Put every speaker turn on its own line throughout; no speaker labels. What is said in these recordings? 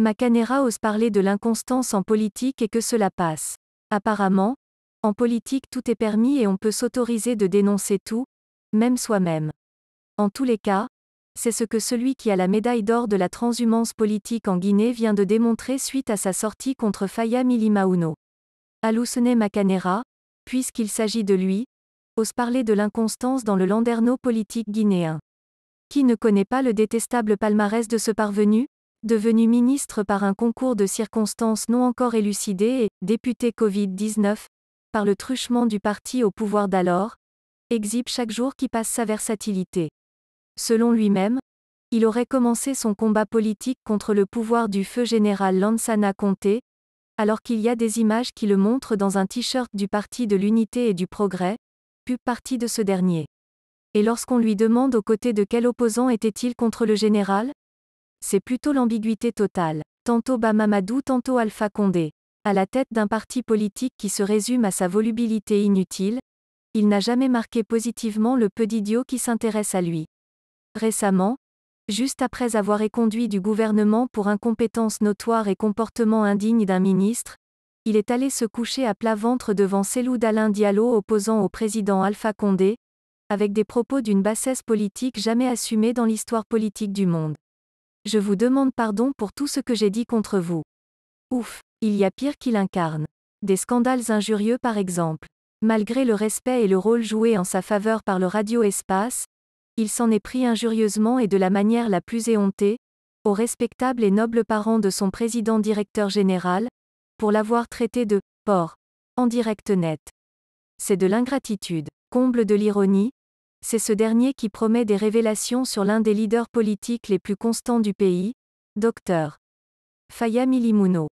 Macanera ose parler de l'inconstance en politique et que cela passe. Apparemment, en politique tout est permis et on peut s'autoriser de dénoncer tout, même soi-même. En tous les cas, c'est ce que celui qui a la médaille d'or de la transhumance politique en Guinée vient de démontrer suite à sa sortie contre Faya Uno. Alousene Macanera, puisqu'il s'agit de lui, ose parler de l'inconstance dans le landerneau politique guinéen. Qui ne connaît pas le détestable palmarès de ce parvenu devenu ministre par un concours de circonstances non encore élucidées et député Covid-19, par le truchement du parti au pouvoir d'alors, exhibe chaque jour qui passe sa versatilité. Selon lui-même, il aurait commencé son combat politique contre le pouvoir du feu général Lansana Conté, alors qu'il y a des images qui le montrent dans un t-shirt du Parti de l'Unité et du Progrès, pub parti de ce dernier. Et lorsqu'on lui demande aux côtés de quel opposant était-il contre le général, c'est plutôt l'ambiguïté totale. Tantôt Bamamadou, tantôt Alpha Condé. À la tête d'un parti politique qui se résume à sa volubilité inutile, il n'a jamais marqué positivement le peu d'idiots qui s'intéressent à lui. Récemment, juste après avoir éconduit du gouvernement pour incompétence notoire et comportement indigne d'un ministre, il est allé se coucher à plat ventre devant Seloud d'Alain Diallo opposant au président Alpha Condé, avec des propos d'une bassesse politique jamais assumée dans l'histoire politique du monde. Je vous demande pardon pour tout ce que j'ai dit contre vous. Ouf, il y a pire qu'il incarne. Des scandales injurieux par exemple. Malgré le respect et le rôle joué en sa faveur par le radio-espace, il s'en est pris injurieusement et de la manière la plus éhontée, aux respectables et nobles parents de son président directeur général, pour l'avoir traité de porc en direct net. C'est de l'ingratitude. Comble de l'ironie, c'est ce dernier qui promet des révélations sur l'un des leaders politiques les plus constants du pays, Dr. Faya Milimuno.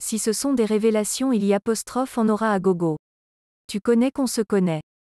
Si ce sont des révélations il y apostrophe en aura à gogo. Tu connais qu'on se connaît.